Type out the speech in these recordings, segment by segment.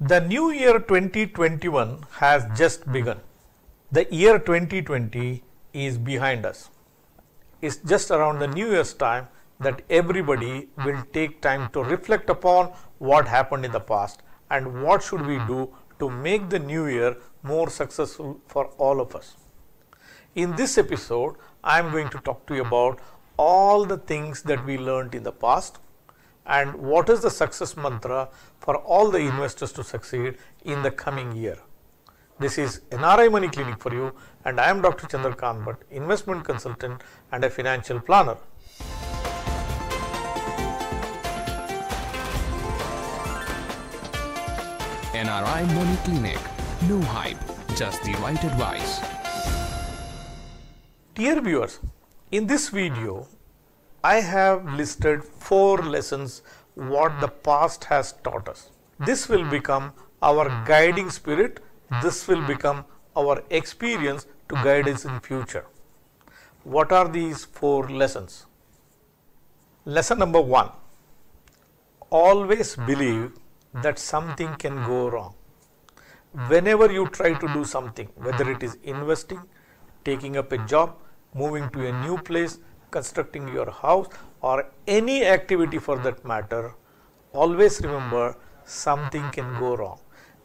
The new year 2021 has just hmm. begun. The year 2020 is behind us. It's just around the hmm. New Year's time that hmm. everybody will take time to reflect upon what happened in the past and what should we do to make the new year more successful for all of us. In this episode, I am going to talk to you about all the things that we learned in the past and what is the success mantra for all the investors to succeed in the coming year. This is NRI Money Clinic for you and I am Dr. Chandra Kanbat, investment consultant and a financial planner. NRI Money Clinic. No hype, just the right advice. Dear viewers, in this video, I have listed four lessons what the past has taught us. This will become our guiding spirit. This will become our experience to guide us in future. What are these four lessons? Lesson number one, always believe that something can go wrong. Whenever you try to do something, whether it is investing, taking up a job, moving to a new place, constructing your house or any activity for that mm-hmm. matter, always remember something can go wrong.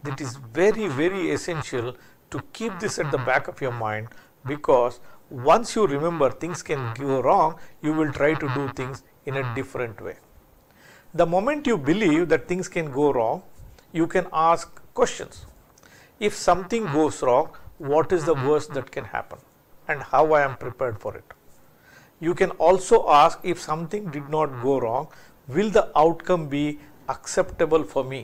That is very, very essential to keep this at the mm-hmm. back of your mind because once you remember things can go wrong, you will try to do mm-hmm. things in a different way. The moment you believe that things can go wrong, you can ask questions. If something goes wrong, what is the worst that can happen and how I am prepared for it you can also ask if something did not go wrong, will the outcome be acceptable for me?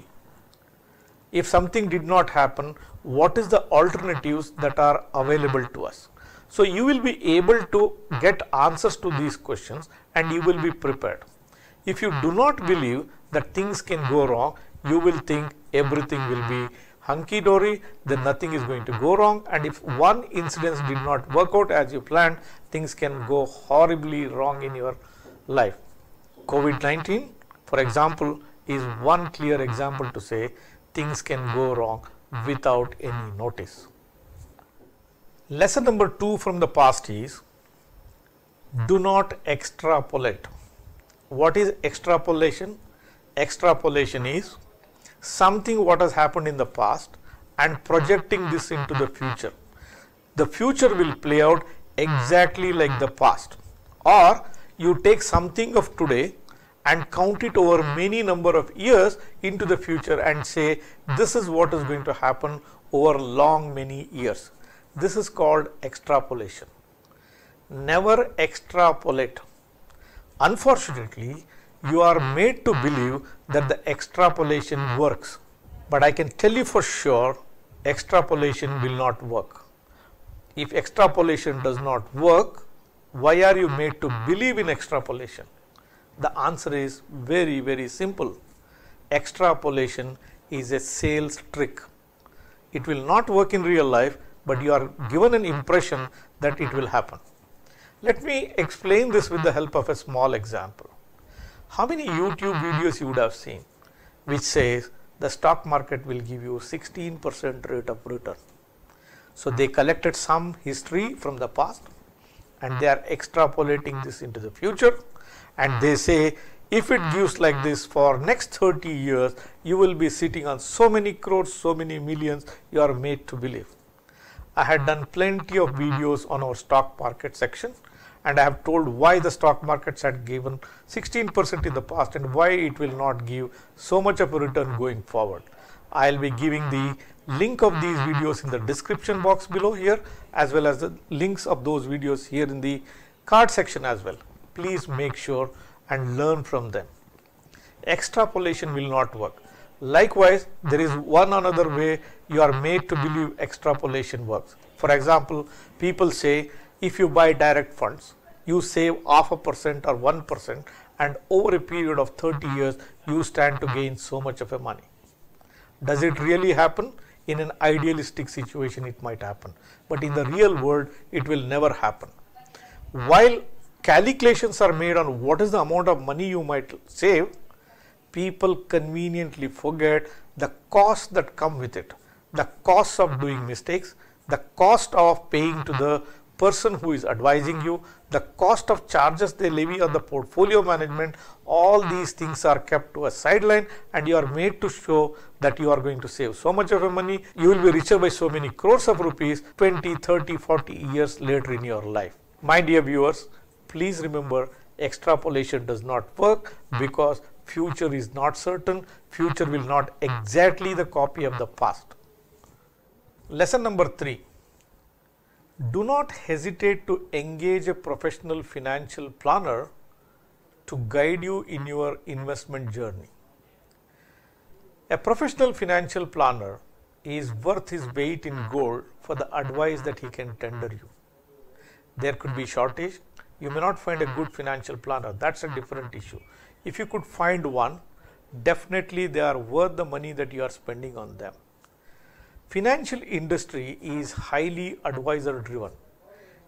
If something did not happen, what is the alternatives that are available to us? So you will be able to get answers to these questions and you will be prepared. If you do not believe that things can go wrong, you will think everything will be hunky-dory, then hmm. nothing is going to hmm. go wrong. And if one incidence did not work out as you planned, things can go horribly wrong in your life. COVID-19, hmm. for example, is one clear example to say things can go wrong without any notice. Lesson number two from the past is do not extrapolate. What is extrapolation? Extrapolation is something what has happened in the past and mm-hmm. projecting this mm-hmm. into the mm-hmm. future. The future will play out exactly like the past or you take something of today and count it over many number of years into the future and say this is what is going to happen over long many years. This is called extrapolation. Never extrapolate. Unfortunately, you are mm-hmm. made to mm-hmm. believe that mm-hmm. the extrapolation works. But I can tell you for sure extrapolation will not work. If extrapolation does not work, why are you made to believe in extrapolation? The answer is very, very simple. Extrapolation is a sales trick. It will not work in real life, but you are given an impression that it will happen. Let me explain this with the help of a small example. How many YouTube videos you would have seen which says the stock market will give you 16 percent rate of return. So, they hmm. collected some history from the past and hmm. they are extrapolating hmm. this into the future and they say if it gives like this for next 30 years you will be sitting on so many crores, so many millions you are made to believe. I had done plenty of videos on our stock market section and I have told why the stock markets had given 16% in the past and why it will not give so much of a return going forward. I will be giving the link of these videos in the description box below here as well as the links of those videos here in the card section as well. Please make sure and learn from them. Extrapolation will not work. Likewise, there is one another way you are made to believe extrapolation works. For example, people say if you buy direct funds, you save half a percent or 1% and over a period of 30 mm-hmm. years, you stand to mm-hmm. gain so much of a money. Does it really happen? In an idealistic situation, it might happen, but in the mm-hmm. real world, it will never happen. While calculations are made on what is the amount of money you might save, people conveniently forget the cost that come with it, the cost of doing mistakes, the cost of paying to the person who is advising mm-hmm. you, the cost of charges they levy on the mm-hmm. portfolio management, all mm-hmm. these things are kept to a sideline and you are made to show that you are going to save so much of your money, you will be richer by so many crores of rupees 20, 30, 40 years later in your life. My dear viewers, please remember extrapolation does not work because future is not certain, future will not exactly the copy of the past. Lesson number 3 do not hesitate to engage a professional financial planner to guide you in mm-hmm. your investment journey. A professional financial planner is worth his mm-hmm. weight in mm-hmm. gold for the advice that he can tender you. There could be shortage. You may not find a good financial planner. That's a different issue. If you could find one, definitely they are worth the money that you are spending on them financial industry is highly advisor driven.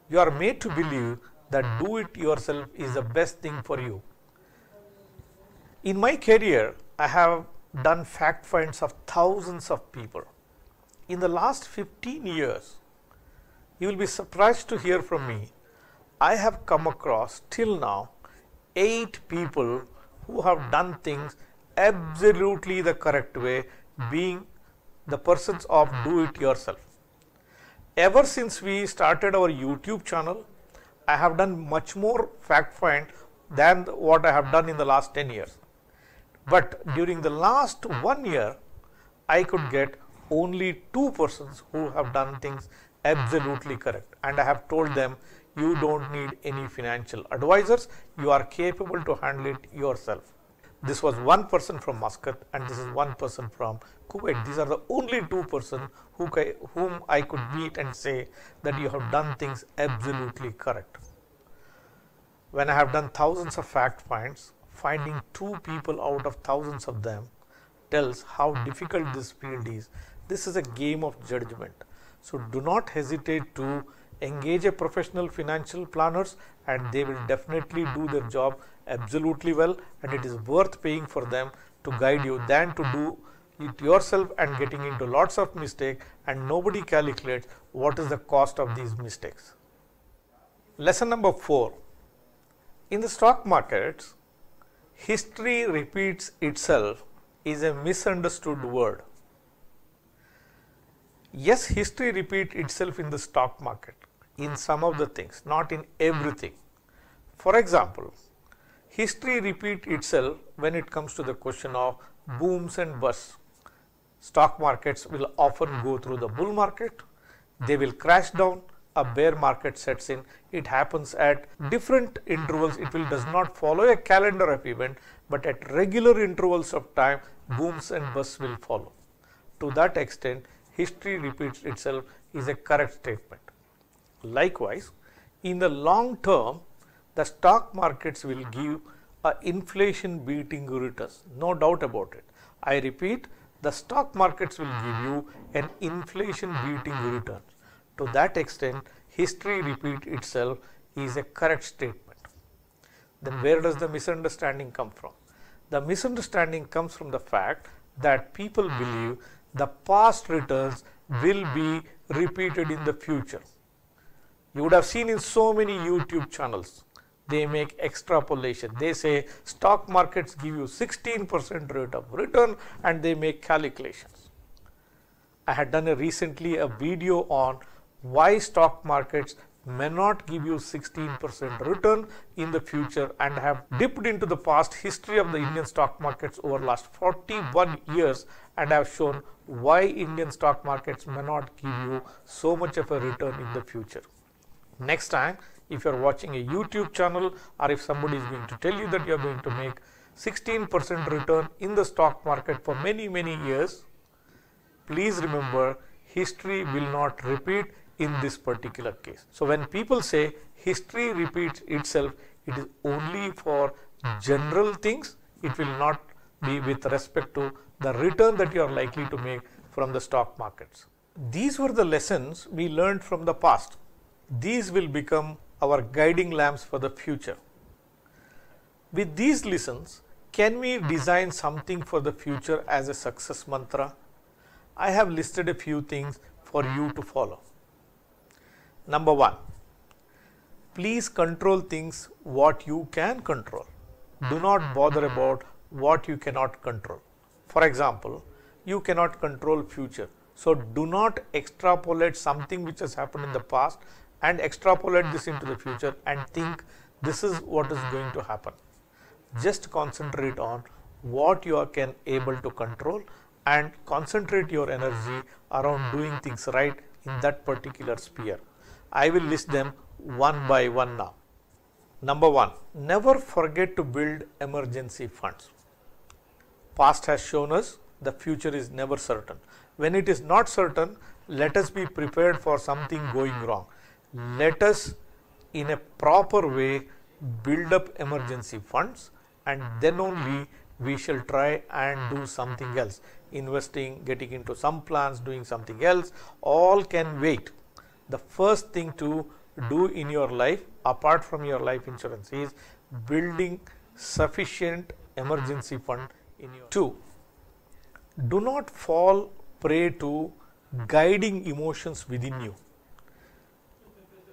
You are made to believe that do it yourself is the best thing for you. In my career, I have done fact finds of thousands of people. In the last 15 years, you will be surprised to hear from me. I have come across till now eight people who have done things absolutely the correct way, being the persons of hmm. do it yourself. Ever since we started our YouTube channel, I have done much more fact find hmm. than what I have done in the hmm. last 10 years. But during the last one year, I could get only two persons who have done things absolutely correct. And I have told them, you don't need any financial advisors, you are capable to handle it yourself. This was mm-hmm. one person from Muscat and this is mm-hmm. one person from Kuwait. These mm-hmm. are the only two persons who whom I could meet and say that you have done things absolutely correct. When I have done thousands of fact finds, finding two people out of thousands of them tells how difficult this field is. This is a game of judgment. So, do not hesitate to engage a professional financial planners and they will mm-hmm. definitely do their mm-hmm. job absolutely well and it is mm-hmm. worth paying for them to guide you than to do it yourself and getting into lots of mistake and nobody calculates what is the cost of these mistakes. Lesson number 4. In the stock markets, history repeats itself is a misunderstood word. Yes, history repeats itself in the stock market, in some of the things, not in everything. For example, history repeat itself when it comes to the question of booms and busts. Stock markets will often go through the bull market, they will crash down, a bear market sets in. It happens at different intervals. It will does not follow a calendar of event, but at regular intervals of time, booms and busts will follow. To that extent, history repeats itself is a correct statement. Likewise, in the long term, the stock markets will mm-hmm. give a inflation beating returns, no doubt about it. I repeat, the stock markets will give mm-hmm. you an inflation mm-hmm. beating return. To that extent, history repeat itself is a correct statement. Then where does the misunderstanding come from? The misunderstanding comes from the fact that people believe the past returns will be repeated in the future. You would have seen in so many YouTube channels, they make extrapolation. They say stock markets give you 16% rate of return and they make calculations. I had done a recently a video on why stock markets may not give you 16% return in the future and have dipped into the past history of the Indian stock markets over last 41 years and have shown why Indian stock markets may not give you so much of a return in the future next time if you are watching a YouTube channel or if somebody is going to tell you that you are going to make 16% return in the stock market for many many years, please remember history will not repeat in this particular case. So, when people say history repeats itself, it is only for general things, it will not be with respect to the return that you are likely to make from the stock markets. These were the lessons we learned from the past these will become our guiding lamps for the future. With these lessons, can we mm-hmm. design something for the future as a success mantra? I have listed a few things for you mm-hmm. to follow. Number one, please control things what you can control. Do not mm-hmm. bother about what you cannot control. For example, you cannot control future. So do not extrapolate something which has happened in the past and extrapolate this into the mm-hmm. future and mm-hmm. think this is what is going to happen. Just concentrate on what you are can able to mm-hmm. control and concentrate your energy around doing things right in that particular sphere. I will list them one by one now. Number one, never forget to build emergency funds. Past has shown us the future is never certain. When it is not certain, let us be prepared for something going wrong let us in a proper way build up emergency funds and then only we shall try and do something else investing getting into some plans doing something else all can wait the first thing to do in your life apart from your life insurance is building sufficient emergency fund in your two do not fall prey to guiding emotions within you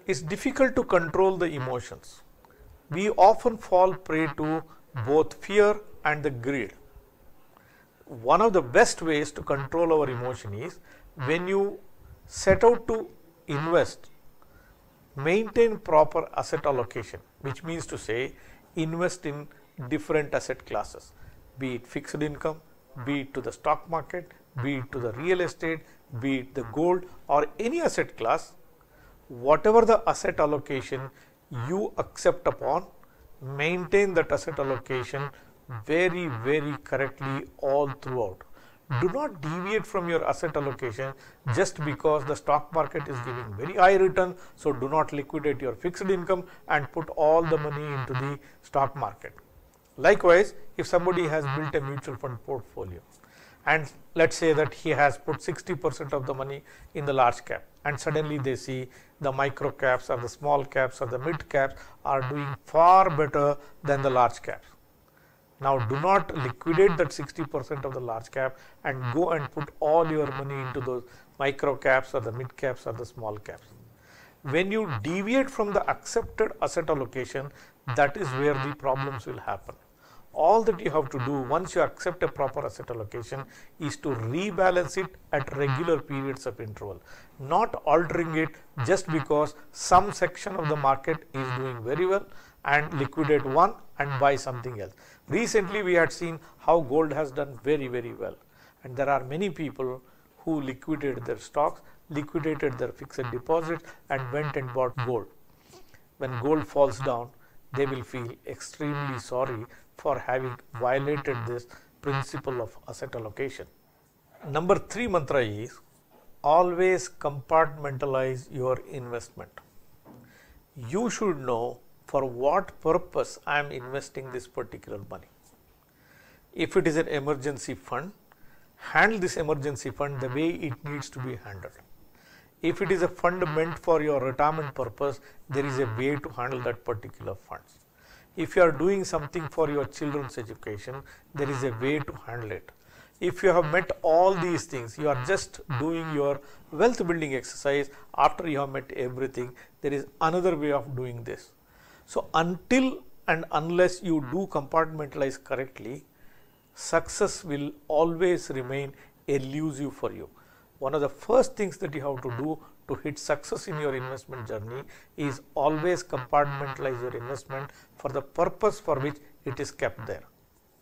it's difficult to control the emotions. We often fall prey to both fear and the greed. One of the best ways to control our emotion is when you set out to invest, maintain proper asset allocation, which means to say invest in different asset classes, be it fixed income, be it to the stock market, be it to the real estate, be it the gold or any asset class whatever the asset allocation you accept upon, maintain that asset allocation very, very correctly all throughout. Do not deviate from your asset allocation just because the stock market is giving very high return. So, do not liquidate your fixed income and put all the money into the stock market. Likewise, if somebody has built a mutual fund portfolio, and let us say that he has put 60 percent of the money in the large cap and suddenly they see the micro caps or the small caps or the mid caps are doing far better than the large caps. Now, do not liquidate that 60 percent of the large cap and go and put all your money into those micro caps or the mid caps or the small caps. When you deviate from the accepted asset allocation, that is where the problems will happen all that you have to do mm-hmm. once you accept a proper asset allocation is to rebalance it at regular mm-hmm. periods of interval, not altering it just mm-hmm. because some section of the market is doing very well and liquidate one and buy something else. Recently, we had seen how gold has done very, very well and there are many people who liquidated their stocks, liquidated their fixed deposits and went and bought gold. When gold falls down, they will feel extremely sorry for having mm-hmm. violated mm-hmm. this mm-hmm. principle of asset allocation. Number 3 mantra is always compartmentalize your investment. You should know for what purpose I am investing this particular money. If it is an emergency fund, handle this emergency fund the way it needs to be handled. If it is a fund meant for your retirement purpose, there is a way to handle that particular fund if you are doing something for your children's education, there is a way to handle it. If you have met all these things, you are just doing your wealth building exercise after you have met everything, there is another way of doing this. So, until and unless you do compartmentalize correctly, success will always remain elusive for you. One of the first things that you have to do to hit success in your mm-hmm. investment mm-hmm. journey mm-hmm. is always compartmentalize your investment for the purpose for which it is kept there.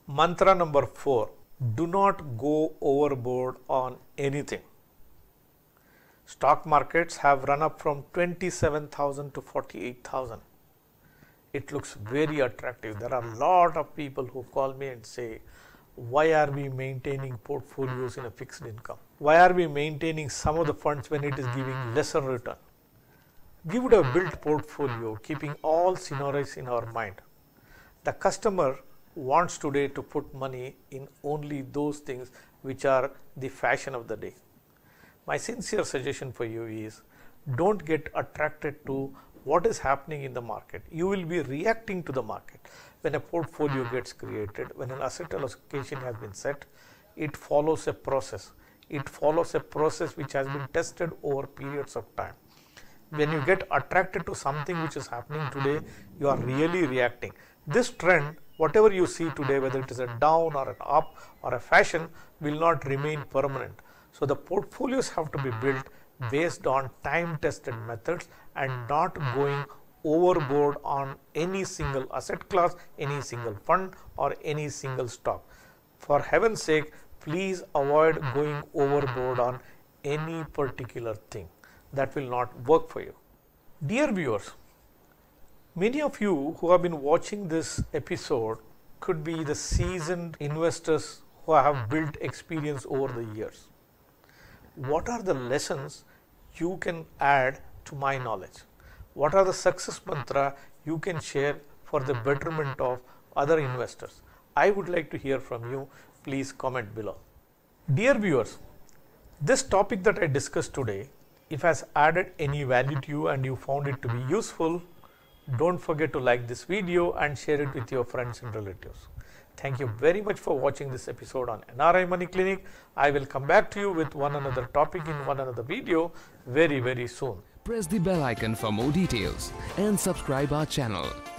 Mantra number 4 do not go overboard on anything. Stock markets have run up from 27,000 to 48,000. It looks very attractive. There are a lot of people who call me and say, why are we maintaining portfolios in a fixed income? why are we maintaining some of the funds when it is giving mm-hmm. lesser return? We would have built portfolio keeping all scenarios in our mind. The customer wants today to put money in only those things which are the fashion of the day. My sincere suggestion for you is don't get attracted to what is happening in the market. You will be reacting to the market. When a portfolio mm-hmm. gets created, when an asset allocation has been set, it follows a process it follows a process which has been tested over periods of time. When you get attracted to something which is happening today, you are really reacting. This trend, whatever you see today, whether it is a down or an up or a fashion, will not remain permanent. So, the portfolios have to be built based on time tested methods and not going overboard on any single asset class, any single fund or any single stock. For heaven's sake, please avoid mm-hmm. going overboard on any particular thing that will not work for you. Dear viewers, many of you who have been watching this episode could be the seasoned investors who have mm-hmm. built experience over the years. What are the lessons you can add to my knowledge? What are the success mantra you can share for the mm-hmm. betterment of other investors? I would like to hear from you please comment below. Dear viewers, this topic that I discussed today, if has added any value to you and you found it to be useful, don't forget to like this video and share it with your friends and relatives. Thank you very much for watching this episode on NRI Money Clinic. I will come back to you with one another topic in one another video very very soon. Press the bell icon for more details and subscribe our channel.